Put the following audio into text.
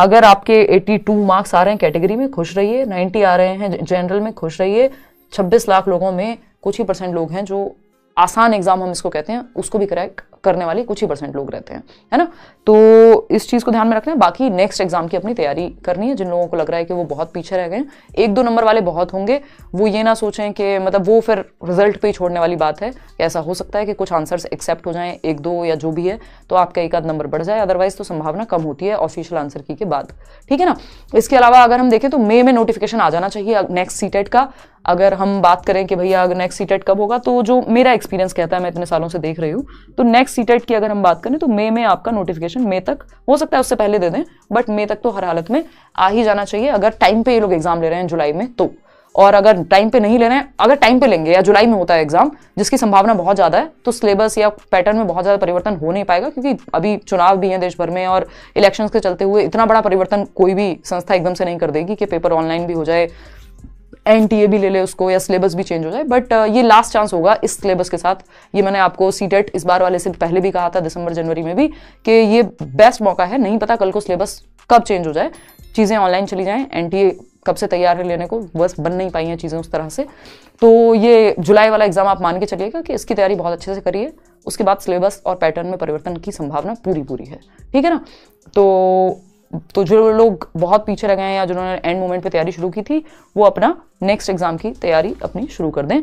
अगर आपके 82 मार्क्स आ रहे हैं कैटेगरी में खुश रहिए 90 आ रहे हैं जनरल में खुश रहिए 26 लाख लोगों में कुछ ही परसेंट लोग हैं जो आसान एग्जाम हम इसको कहते हैं उसको भी क्रैक करने वाले कुछ ही परसेंट लोग रहते हैं है ना तो इस चीज़ को ध्यान में रखना है बाकी नेक्स्ट एग्जाम की अपनी तैयारी करनी है जिन लोगों को लग रहा है कि वो बहुत पीछे रह गए एक दो नंबर वाले बहुत होंगे वो ये ना सोचें कि मतलब वो फिर रिजल्ट पर ही छोड़ने वाली बात है ऐसा हो सकता है कि कुछ आंसर्स एक्सेप्ट हो जाए एक दो या जो भी है तो आपका एक आध नंबर बढ़ जाए अदरवाइज तो संभावना कम होती है ऑफिशियल आंसर की के बाद ठीक है ना इसके अलावा अगर हम देखें तो मे में नोटिफिकेशन आ जाना चाहिए नेक्स्ट सीटेट e का अगर हम बात करें कि भैया अगर नेक्स्ट सीटेट कब होगा तो जो मेरा एक्सपीरियंस कहता है मैं इतने सालों से देख रही हूँ तो नेक्स्ट नेक्स्ट सी की अगर हम बात करें तो मे में आपका नोटिफिकेशन मे तक हो सकता है उससे पहले दे दें बट मे तक तो हर हालत में आ ही जाना चाहिए अगर टाइम पे ये लोग एग्जाम ले रहे हैं जुलाई में तो और अगर टाइम पे नहीं ले रहे हैं अगर टाइम पे लेंगे या जुलाई में होता है एग्जाम जिसकी संभावना बहुत ज़्यादा है तो सिलेबस या पैटर्न में बहुत ज़्यादा परिवर्तन हो नहीं पाएगा क्योंकि अभी चुनाव भी हैं देश भर में और इलेक्शंस के चलते हुए इतना बड़ा परिवर्तन कोई भी संस्था एकदम से नहीं कर देगी कि पेपर ऑनलाइन भी हो जाए एन भी ले ले उसको या सिलेबस भी चेंज हो जाए बट uh, ये लास्ट चांस होगा इस सिलेबस के साथ ये मैंने आपको सी टेट e इस बार वाले से पहले भी कहा था दिसंबर जनवरी में भी कि ये बेस्ट मौका है नहीं पता कल को सिलेबस कब चेंज हो जाए चीज़ें ऑनलाइन चली जाएँ एन कब से तैयार है लेने को बस बन नहीं पाई हैं चीज़ें उस तरह से तो ये जुलाई वाला एग्ज़ाम आप मान के चलिएगा कि इसकी तैयारी बहुत अच्छे से करिए उसके बाद सिलेबस और पैटर्न में परिवर्तन की संभावना पूरी पूरी है ठीक है ना तो तो जो लोग बहुत पीछे रह गए हैं या जिन्होंने एंड मोमेंट पे तैयारी शुरू की थी वो अपना नेक्स्ट एग्ज़ाम की तैयारी अपनी शुरू कर दें